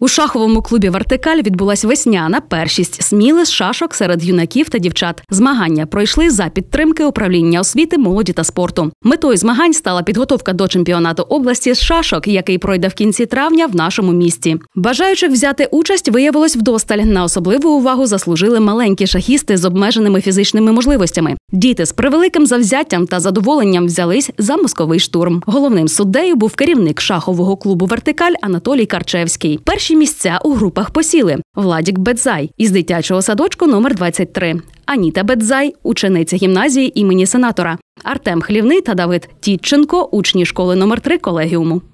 У шаховому клубі Вертикаль відбулась весняна першість сміли з шашок серед юнаків та дівчат. Змагання пройшли за підтримки управління освіти, молоді та спорту. Метою змагань стала підготовка до чемпіонату області з шашок, який пройде в кінці травня в нашому місті. Бажаючих взяти участь виявилось вдосталь. На особливу увагу заслужили маленькі шахісти з обмеженими фізичними можливостями. Діти з превеликим завзяттям та задоволенням взялись за московий штурм. Головним суддею був керівник шахового клубу Вертикаль Анатолій Карчевський перші місця у групах посіли Владік Бедзай із дитячого садочку номер 23 Аніта Бедзай, учениця гімназії імені сенатора, Артем Хлівний та Давид Тітченко, учні школи номер 3 колегіуму.